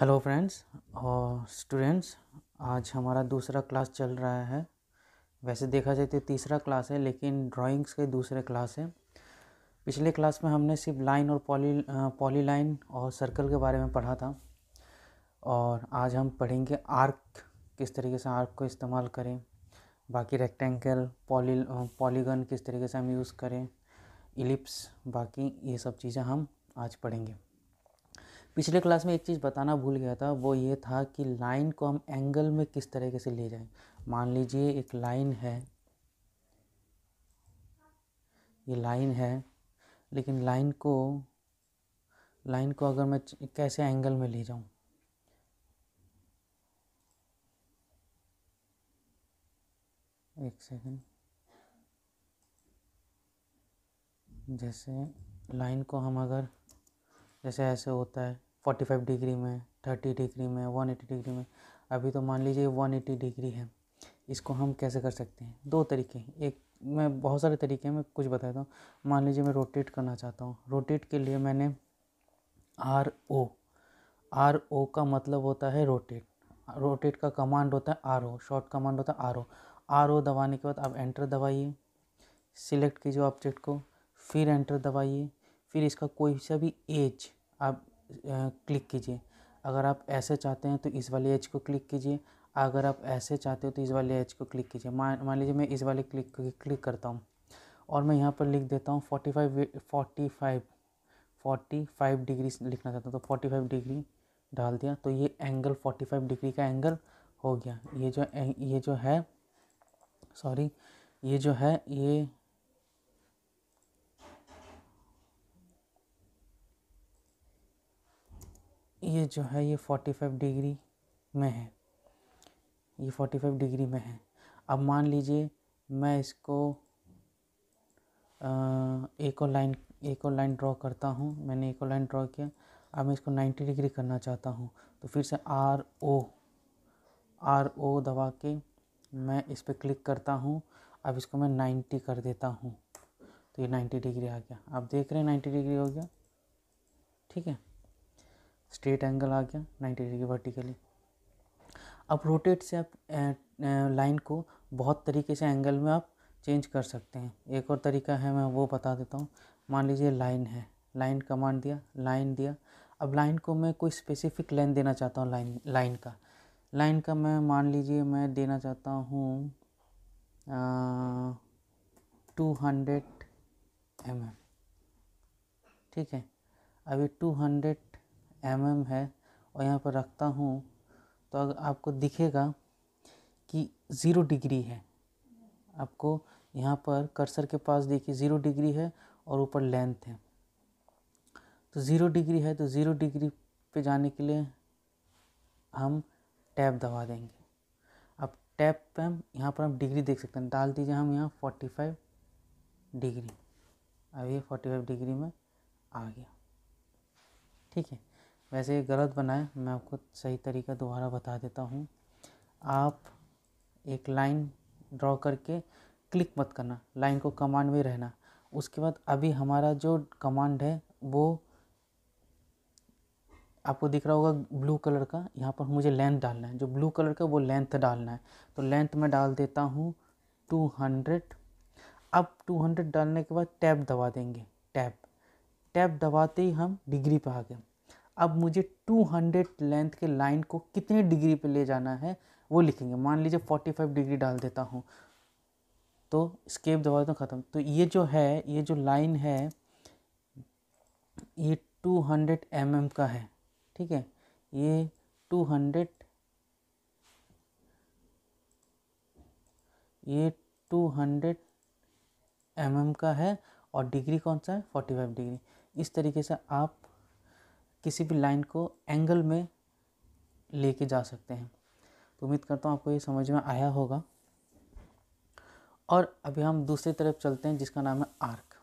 hello friends और students आज हमारा दूसरा क्लास चल रहा है वैसे देखा जाए तो तीसरा क्लास है लेकिन ड्राइंग्स के दूसरे क्लास है पिछले क्लास में हमने सिर्फ लाइन और पॉली पॉली लाइन और सर्कल के बारे में पढ़ा था और आज हम पढ़ेंगे आर्क किस तरीके से आर्क को इस्तेमाल करें बाकी रेक्टेंगल पॉली पॉलीगन किस तरीके से हम यूज़ करें इलिप्स बाकी ये सब चीज़ें हम आज पढ़ेंगे पिछले क्लास में एक चीज़ बताना भूल गया था वो ये था कि लाइन को हम एंगल में किस तरीके से ले जाएं मान लीजिए एक लाइन है ये लाइन है लेकिन लाइन को लाइन को अगर मैं कैसे एंगल में ले जाऊं एक सेकेंड जैसे लाइन को हम अगर जैसे ऐसे होता है फोर्टी फाइव डिग्री में थर्टी डिग्री में वन एटी डिग्री में अभी तो मान लीजिए वन एटी डिग्री है इसको हम कैसे कर सकते हैं दो तरीके हैं एक मैं बहुत सारे तरीके हैं मैं कुछ बताता हूँ मान लीजिए मैं रोटेट करना चाहता हूँ रोटेट के लिए मैंने आर ओ आर ओ का मतलब होता है रोटेट रोटेट का कमांड होता है आर ओ शॉर्ट कमांड होता है आर ओ आर ओ दबाने के बाद आप एंटर दबाइए सिलेक्ट कीजिए ऑब्जेक्ट को फिर एंटर दबाइए फिर इसका कोई सा भी एज आप क्लिक कीजिए अगर आप ऐसे चाहते हैं तो इस वाले एज को क्लिक कीजिए अगर आप ऐसे चाहते हो तो इस वाले एज को क्लिक कीजिए मान मान लीजिए मैं इस वाले क्लिक क्लिक करता हूँ और मैं यहाँ पर लिख देता हूँ forty five forty five forty five degree लिखना चाहता हूँ तो फोर्टी फाइव डिग्री डाल दिया तो ये एंगल फोर्टी फाइव डिग्री का एंगल हो गया ये जो ये जो है सॉरी ये जो है ये ये जो है ये 45 डिग्री में है ये 45 डिग्री में है अब मान लीजिए मैं इसको एक और लाइन एक और लाइन ड्रॉ करता हूँ मैंने एक और लाइन ड्रॉ किया अब मैं इसको 90 डिग्री करना चाहता हूँ तो फिर से आर ओ आर ओ दबा के मैं इस पर क्लिक करता हूँ अब इसको मैं 90 कर देता हूँ तो ये 90 डिग्री आ गया आप देख रहे हैं 90 डिग्री हो गया ठीक है स्ट्रेट एंगल आ गया 90 डिग्री वर्टिकली अब रोटेट से आप लाइन को बहुत तरीके से एंगल में आप चेंज कर सकते हैं एक और तरीका है मैं वो बता देता हूँ मान लीजिए लाइन है लाइन कमांड दिया लाइन दिया अब लाइन को मैं कोई स्पेसिफिक लेंथ देना चाहता हूँ लाइन लाइन का लाइन का मैं मान लीजिए मैं देना चाहता हूँ टू हंड्रेड एम ठीक है अभी टू हंड्रेड एम एम है और यहाँ पर रखता हूँ तो अगर आपको दिखेगा कि ज़ीरो डिग्री है आपको यहाँ पर कर्सर के पास देखिए ज़ीरो डिग्री है और ऊपर लेंथ है तो ज़ीरो डिग्री है तो ज़ीरो डिग्री पे जाने के लिए हम टैब दबा देंगे अब टैब पे हम यहाँ पर हम डिग्री देख सकते हैं डाल दीजिए हम यहाँ फोर्टी फाइव डिग्री अब ये फोर्टी फाइव डिग्री में आ गया ठीक है वैसे ये गलत बना है मैं आपको सही तरीका दोबारा बता देता हूँ आप एक लाइन ड्रॉ करके क्लिक मत करना लाइन को कमांड में रहना उसके बाद अभी हमारा जो कमांड है वो आपको दिख रहा होगा ब्लू कलर का यहाँ पर मुझे लेंथ डालना है जो ब्लू कलर का वो लेंथ डालना है तो लेंथ मैं डाल देता हूँ टू हंड्रेड अब टू हंड्रेड डालने के बाद टैब दबा देंगे टैब टैब दबाते ही हम डिग्री पे आ गए अब मुझे 200 लेंथ के लाइन को कितने डिग्री पे ले जाना है वो लिखेंगे मान लीजिए 45 डिग्री डाल देता हूँ तो स्केप दबा देता हूँ ख़त्म तो ये जो है ये जो लाइन है ये 200 हंड्रेड mm का है ठीक है ये 200 हंड्रेड ये 200 हंड्रेड mm का है और डिग्री कौन सा है 45 डिग्री इस तरीके से आप किसी भी लाइन को एंगल में लेके जा सकते हैं तो उम्मीद करता हूँ आपको ये समझ में आया होगा और अभी हम दूसरी तरफ चलते हैं जिसका नाम है आर्क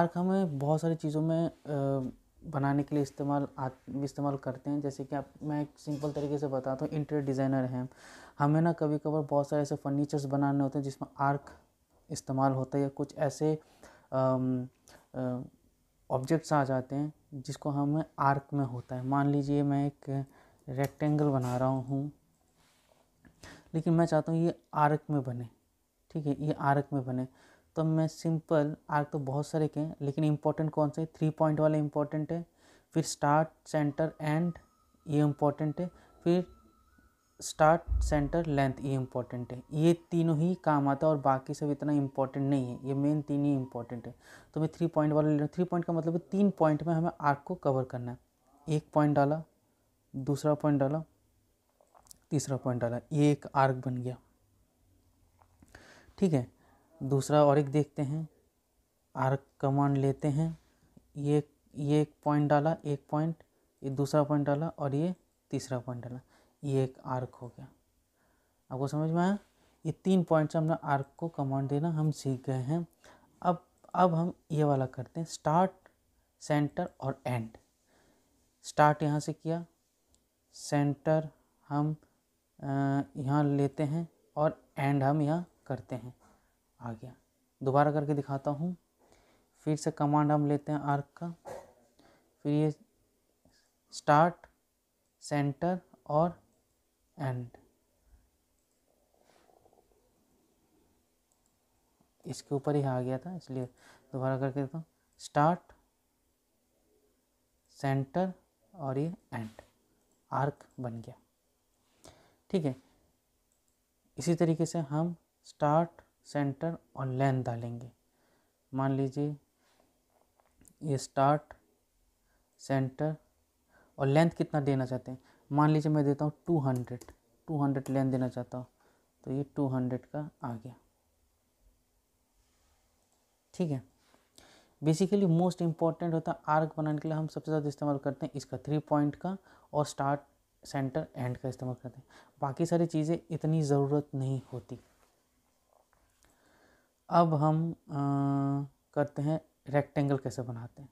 आर्क हमें बहुत सारी चीज़ों में बनाने के लिए इस्तेमाल इस्तेमाल करते हैं जैसे कि आप मैं एक सिंपल तरीके से बताता हूँ इंटीरियर डिज़ाइनर हैं हमें ना कभी कभार बहुत सारे ऐसे फर्नीचर्स बनाने होते हैं जिसमें आर्क इस्तेमाल होता है या कुछ ऐसे आम, आ, ऑब्जेक्ट्स आ जाते हैं जिसको हमें आर्क में होता है मान लीजिए मैं एक रेक्टेंगल बना रहा हूँ लेकिन मैं चाहता हूँ ये आर्क में बने ठीक है ये आर्क में बने तो मैं सिंपल आर्क तो बहुत सारे के हैं लेकिन इम्पोर्टेंट कौन से थ्री पॉइंट वाले इम्पोर्टेंट है फिर स्टार्ट सेंटर एंड ये इम्पोर्टेंट है फिर स्टार्ट सेंटर लेंथ ये इंपॉर्टेंट है ये तीनों ही काम आता है और बाकी सब इतना इंपॉर्टेंट नहीं है ये मेन तीन ही इंपॉर्टेंट है तो मैं थ्री पॉइंट वाला ले रहा हूँ थ्री पॉइंट का मतलब है तीन पॉइंट में हमें आर्क को कवर करना है एक पॉइंट डाला दूसरा पॉइंट डाला तीसरा पॉइंट डाला ये एक आर्क बन गया ठीक है दूसरा और एक देखते हैं आर्क कमांड लेते हैं ये ये एक पॉइंट डाला एक पॉइंट ये दूसरा पॉइंट डाला और ये तीसरा पॉइंट डाला ये एक आर्क हो गया आपको समझ में आया ये तीन पॉइंट से हमने आर्क को कमांड देना हम सीख गए हैं अब अब हम ये वाला करते हैं स्टार्ट सेंटर और एंड स्टार्ट यहाँ से किया सेंटर हम यहाँ लेते हैं और एंड हम यहाँ करते हैं आ गया दोबारा करके दिखाता हूँ फिर से कमांड हम लेते हैं आर्क का फिर ये स्टार्ट सेंटर और एंड इसके ऊपर ही आ गया था इसलिए दोबारा करके देता हूँ स्टार्ट सेंटर और ये एंड आर्क बन गया ठीक है इसी तरीके से हम स्टार्ट सेंटर और लेंथ डालेंगे मान लीजिए ये स्टार्ट सेंटर और लेंथ कितना देना चाहते हैं मान लीजिए मैं देता हूँ टू हंड्रेड टू हंड्रेड लेन देना चाहता हूँ तो ये टू हंड्रेड का आ गया ठीक है बेसिकली मोस्ट इम्पॉर्टेंट होता है आर्क बनाने के लिए हम सबसे ज़्यादा इस्तेमाल करते हैं इसका थ्री पॉइंट का और स्टार्ट सेंटर एंड का इस्तेमाल करते हैं बाकी सारी चीज़ें इतनी ज़रूरत नहीं होती अब हम आ, करते हैं रेक्टेंगल कैसे बनाते हैं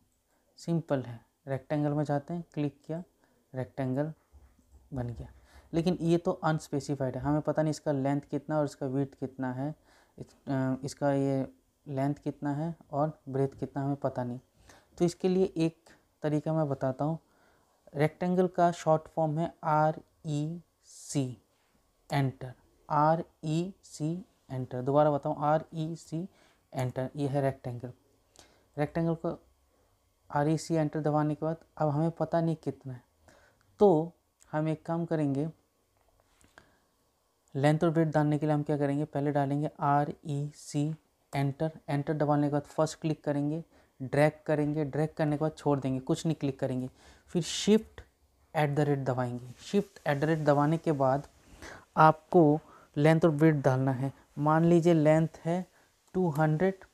सिंपल है रेक्टेंगल में जाते हैं क्लिक किया रेक्टेंगल बन गया लेकिन ये तो अनस्पेसिफाइड है हमें पता नहीं इसका लेंथ कितना और इसका वीट कितना है इसका ये लेंथ कितना है और ब्रेथ कितना हमें पता नहीं तो इसके लिए एक तरीका मैं बताता हूँ रेक्टेंगल का शॉर्ट फॉर्म है R E C enter R E C enter दोबारा बताऊँ आर ई सी एंटर ये है रेक्टेंगल रेक्टेंगल को आर ई सी एंटर दबाने के बाद अब हमें पता नहीं कितना है तो हम एक काम करेंगे लेंथ और ब्रेड डालने के लिए हम क्या करेंगे पहले डालेंगे R E C enter enter दबाने के बाद फर्स्ट क्लिक करेंगे ड्रैग करेंगे ड्रैग करने के बाद छोड़ देंगे कुछ नहीं क्लिक करेंगे फिर शिफ्ट एट द रेट दबाएंगे शिफ्ट एट द रेट दबाने के बाद आपको लेंथ और ब्रेड डालना है मान लीजिए लेंथ है टू हंड्रेड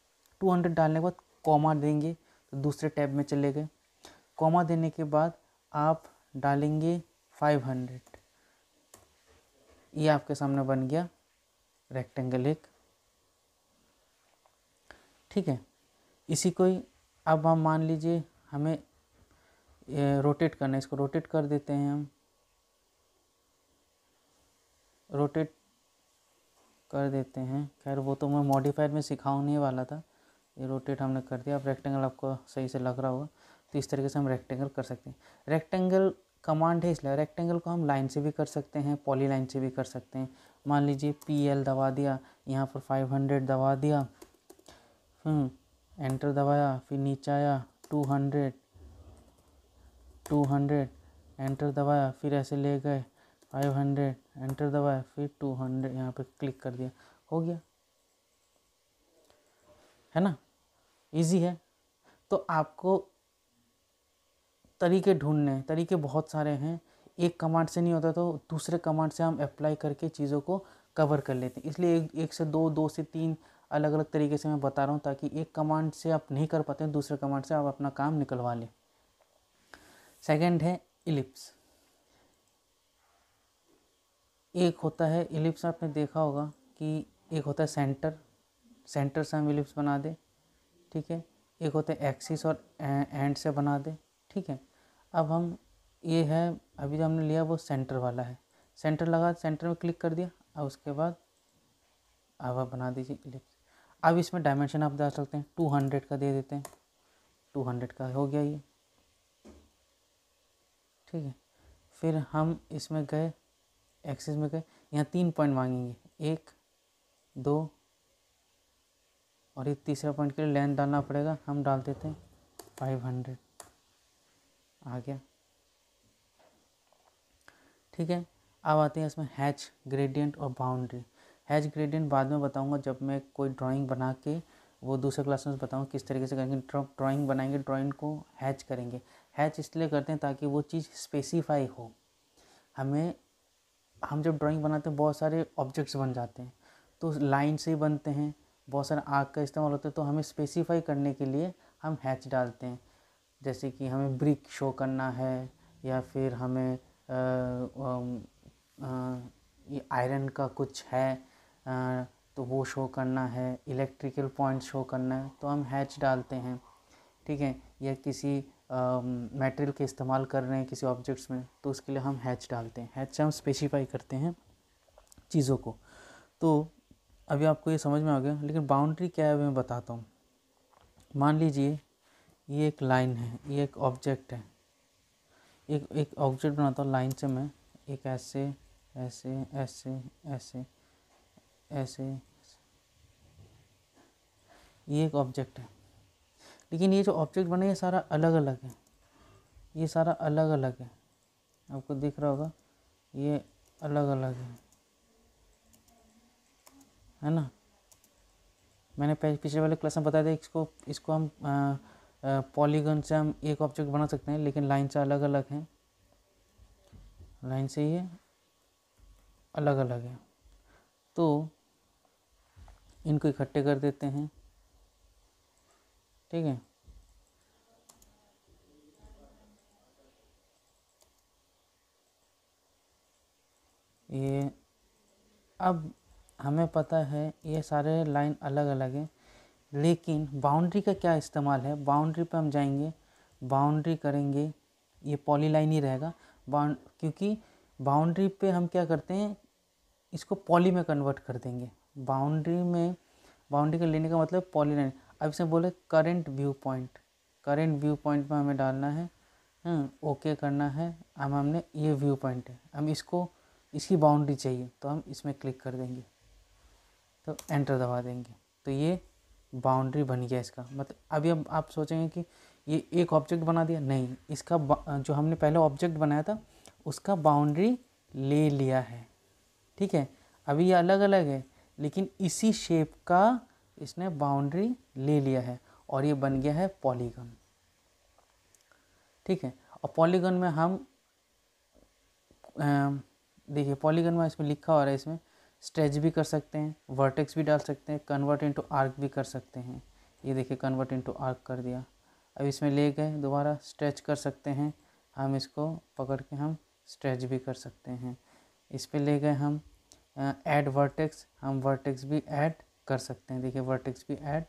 टू हंड्रेड डालने के बाद कॉमा देंगे तो दूसरे टैब में चले गए कॉमा देने के बाद आप डालेंगे फाइव हंड्रेड ये आपके सामने बन गया रेक्टेंगल एक ठीक है इसी को ही अब हम मान लीजिए हमें रोटेट करना है इसको रोटेट कर देते हैं हम रोटेट कर देते हैं खैर वो तो मैं मॉडिफाइड में सिखाने वाला था ये रोटेट हमने कर दिया अब रेक्टेंगल आपको सही से लग रहा होगा तो इस तरीके से हम रेक्टेंगल कर सकते हैं रेक्टेंगल कमांड है इसलिए रेक्टेंगल को हम लाइन से भी कर सकते हैं पॉली लाइन से भी कर सकते हैं मान लीजिए पी एल दबा दिया यहाँ पर फाइव हंड्रेड दबा दिया एंटर हम्म, दबाया फिर नीचे आया two hundred two hundred enter दबाया फिर ऐसे ले गए फाइव हंड्रेड एंटर दबाया फिर टू हंड्रेड यहाँ पर क्लिक कर दिया हो गया है ना इजी है तो आपको तरीके ढूंढने हैं तरीके बहुत सारे हैं एक कमांड से नहीं होता तो दूसरे कमांड से हम अप्लाई करके चीज़ों को कवर कर लेते हैं इसलिए एक एक से दो दो से तीन अलग अलग तरीके से मैं बता रहा हूँ ताकि एक कमांड से आप नहीं कर पाते दूसरे कमांड से आप अपना काम निकलवा लें सेकेंड है इलिप्स एक होता है इलिप्स आपने देखा होगा कि एक होता है सेंटर सेंटर से हम इलिप्स बना दें ठीक है एक होता है एक्सिस और एंड से बना दें ठीक है अब हम ये है अभी जो हमने लिया वो सेंटर वाला है सेंटर लगा सेंटर में क्लिक कर दिया अब उसके बाद अब आप बना दीजिए इलिप्स अब इसमें डायमेंशन आप डाल सकते हैं टू हंड्रेड का दे देते हैं टू हंड्रेड का हो गया ये ठीक है फिर हम इसमें गए एक्सिस में गए यहाँ तीन पॉइंट मांगेंगे एक दो और ये तीसरा पॉइंट के लिए लेंथ डालना पड़ेगा हम डाल देते हैं फाइव हंड्रेड आ गया ठीक है अब आते हैं इसमें हैच ग्रेडियंट और बाउंड्री हैच ग्रेडियंट बाद में बताऊंगा जब मैं कोई ड्राइंग बना के वो दूसरे क्लास में बताऊँ किस तरीके से करेंगे ड्राइंग बनाएंगे ड्राइंग को हैच करेंगे हैच इसलिए करते हैं ताकि वो चीज़ स्पेसिफाई हो हमें हम जब ड्राइंग बनाते हैं बहुत सारे ऑब्जेक्ट्स बन जाते हैं तो लाइन से ही बनते हैं बहुत सारे आग का इस्तेमाल होता है तो हमें स्पेसिफाई करने के लिए हम हैच डालते हैं जैसे कि हमें ब्रिक शो करना है या फिर हमें आयरन का कुछ है तो वो शो करना है इलेक्ट्रिकल पॉइंट शो करना है तो हम हैच डालते हैं ठीक है या किसी मटेरियल के इस्तेमाल कर रहे हैं किसी ऑब्जेक्ट्स में तो उसके लिए हम हैच डालते हैं हैच हम स्पेसिफाई करते हैं चीज़ों को तो अभी आपको ये समझ में आ गया लेकिन बाउंड्री क्या है मैं बताता हूँ मान लीजिए ये एक लाइन है ये एक ऑब्जेक्ट है एक एक ऑब्जेक्ट बनाता हूँ लाइन से मैं एक ऐसे ऐसे ऐसे ऐसे ऐसे ये एक ऑब्जेक्ट है लेकिन ये जो ऑब्जेक्ट बने ये सारा अलग अलग है ये सारा अलग अलग है आपको दिख रहा होगा ये अलग अलग है है ना मैंने पिछले वाले क्लास में बताया था इसको इसको हम आ, पॉलीगन से हम एक ऑब्जेक्ट बना सकते हैं लेकिन लाइन से अलग अलग हैं लाइन से ये अलग अलग है तो इनको इकट्ठे कर देते हैं ठीक है ये अब हमें पता है ये सारे लाइन अलग अलग हैं लेकिन बाउंड्री का क्या इस्तेमाल है बाउंड्री पे हम जाएंगे बाउंड्री करेंगे ये पॉलीलाइन ही रहेगा बाउंड क्योंकि बाउंड्री पे हम क्या करते हैं इसको पॉली में कन्वर्ट कर देंगे बाउंड्री में बाउंड्री का लेने का मतलब पॉलीलाइन अब इसमें बोले current view point current view point में हमें डालना है ओके हम्म, करना है हम हमने ये व्यू पॉइंट है हम इसको इसकी बाउंड्री चाहिए तो हम इसमें क्लिक कर देंगे तो एंटर दबा देंगे तो ये बाउंड्री बन गया इसका मतलब अभी अब आप सोचेंगे कि ये एक ऑब्जेक्ट बना दिया नहीं इसका जो हमने पहले ऑब्जेक्ट बनाया था उसका बाउंड्री ले लिया है ठीक है अभी ये अलग अलग है लेकिन इसी शेप का इसने बाउंड्री ले लिया है और ये बन गया है पॉलीगन ठीक है और पॉलीगन में हम देखिए पॉलीगन में इसमें लिखा हो रहा है इसमें स्ट्रेच भी कर सकते हैं वर्टेक्स भी डाल सकते हैं कन्वर्ट इनटू आर्क भी कर सकते हैं ये देखिए कन्वर्ट इनटू आर्क कर दिया अब इसमें ले गए दोबारा स्ट्रेच कर सकते हैं हम इसको पकड़ के हम स्ट्रेच भी कर सकते हैं इस पर ले गए हम ऐड वर्टेक्स हम वर्टेक्स भी ऐड कर सकते हैं देखिए वर्टेक्स भी ऐड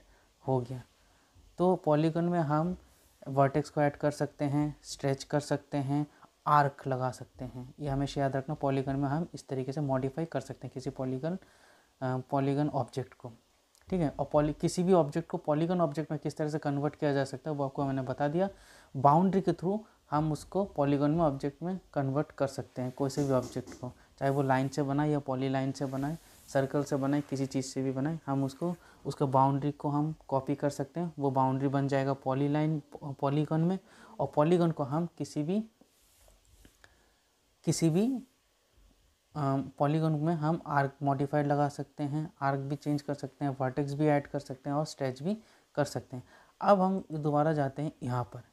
हो गया तो पॉलीगन में हम वर्टेक्स को ऐड कर सकते हैं स्ट्रेच कर सकते हैं आर्क लगा सकते हैं ये हमेशा याद रखना पॉलीगन में हम इस तरीके से मॉडिफाई कर सकते हैं किसी पॉलीगन पॉलीगन ऑब्जेक्ट को ठीक है और पॉली किसी भी ऑब्जेक्ट को पॉलीगन ऑब्जेक्ट में किस तरह से कन्वर्ट किया जा सकता है वो आपको मैंने बता दिया बाउंड्री के थ्रू हम उसको पॉलीगन में ऑब्जेक्ट में कन्वर्ट कर सकते हैं कोई से भी ऑब्जेक्ट को चाहे वो लाइन से बनाए या पॉली लाइन से बनाए सर्कल से बनाए किसी चीज़ से भी बनाए हम उसको उसका बाउंड्री को हम कॉपी कर सकते हैं वो बाउंड्री बन जाएगा पॉली लाइन पॉलीगन में और पॉलीगन को हम किसी भी किसी भी पॉलीगन में हम आर्क मॉडिफाइड लगा सकते हैं आर्क भी चेंज कर सकते हैं वर्टेक्स भी ऐड कर सकते हैं और स्ट्रेच भी कर सकते हैं अब हम दोबारा जाते हैं यहाँ पर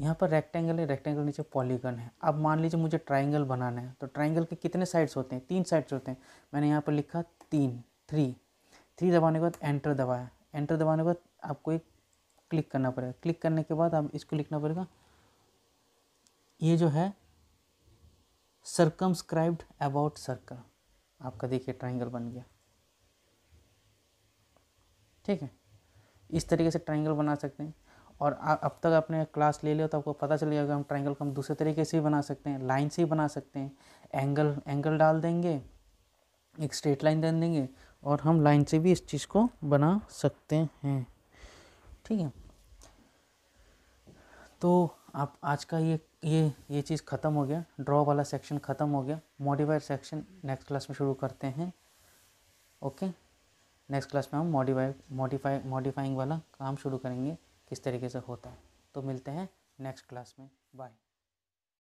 यहाँ पर रेक्टेंगल है रेक्टेंगल नीचे पॉलीगन है अब मान लीजिए मुझे ट्राइंगल बनाना है तो ट्राइंगल के कितने साइड्स होते हैं तीन साइड्स होते हैं मैंने यहाँ पर लिखा तीन थ्री थ्री दबाने के बाद एंटर दबाया एंटर दबाने के बाद आपको एक क्लिक करना पड़ेगा क्लिक करने के बाद आप इसको लिखना पड़ेगा ये जो है सरकमस्क्राइब्ड अबाउट सर्कल आपका देखिए ट्राइंगल बन गया ठीक है इस तरीके से ट्राइंगल बना सकते हैं और अब तक आपने क्लास ले लिया तो आपको पता चल जाएगा हम ट्राइंगल को हम दूसरे तरीके से ही बना सकते हैं लाइन से ही बना सकते हैं एंगल एंगल डाल देंगे एक स्ट्रेट लाइन दे देंगे और हम लाइन से भी इस चीज़ को बना सकते हैं ठीक है तो आप आज का ये ये ये चीज़ ख़त्म हो गया ड्रॉ वाला सेक्शन ख़त्म हो गया मॉडिफायर सेक्शन नेक्स्ट क्लास में शुरू करते हैं ओके नेक्स्ट क्लास में हम मॉडिफाई मॉडिफाई मॉडिफाइंग वाला काम शुरू करेंगे किस तरीके से होता है तो मिलते हैं नेक्स्ट क्लास में बाय